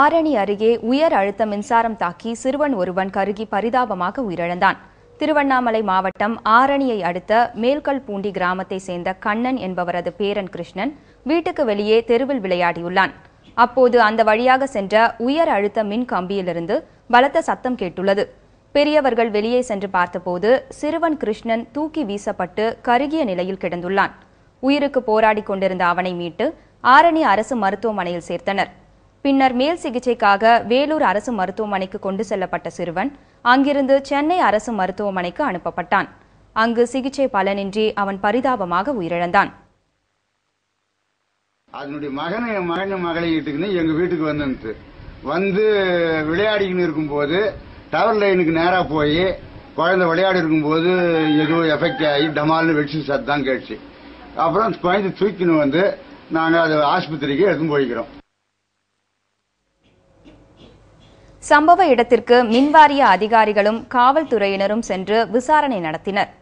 ஆரணி அருகே உயர் அழுத்த மின்சாரம் தாக்கி சிறுவன் ஒருவன் கருகி பரிதாபமாக உயிரிழந்தான் திருவண்ணாமலை மாவட்டம் ஆரணியை அடுத்த மேல்கல் பூண்டி கிராமத்தை சேர்ந்த கண்ணன் என்பவரது பேரன் கிருஷ்ணன் வீட்டுக்கு வெளியே தெருவில் விளையாடியுள்ளான் அப்போது அந்த வழியாக சென்ற உயர் அழுத்த மின் கம்பியிலிருந்து பலத்த சத்தம் கேட்டுள்ளது பெரியவர்கள் வெளியே சென்று பார்த்தபோது சிறுவன் கிருஷ்ணன் தூக்கி வீசப்பட்டு கருகிய நிலையில் கிடந்துள்ளான் உயிருக்கு போராடி கொண்டிருந்த அவனை மீட்டு ஆரணி அரசு மருத்துவமனையில் சேர்த்தனர் பின்னர் மேல் சிகிச்சைக்காக வேலூர் அரசு மருத்துவமனைக்கு கொண்டு செல்லப்பட்ட சிறுவன் அங்கிருந்து சென்னை அரசு மருத்துவமனைக்கு அனுப்பப்பட்டான் அங்கு சிகிச்சை பலனின்றி அவன் பரிதாபமாக உயிரிழந்தான் அதனுடைய மகனை மகளை வீட்டுக்குன்னு எங்க வீட்டுக்கு வந்து வந்து விளையாடிக்கின்னு இருக்கும்போது டவர் லைனுக்கு நேராக போய் குழந்தை விளையாடி இருக்கும்போது எதுவும் எஃபெக்ட் ஆகி டமால்னு வெடிச்சு சத்தம் கேட்டுச்சு அப்புறம் குழந்தை தூக்கின்னு வந்து நாங்கள் அதை ஆஸ்பத்திரிக்கு எடுத்து போய்க்கிறோம் சம்பவ இடத்திற்கு மின்வாரிய அதிகாரிகளும் காவல்துறையினரும் சென்று விசாரணை நடத்தினர்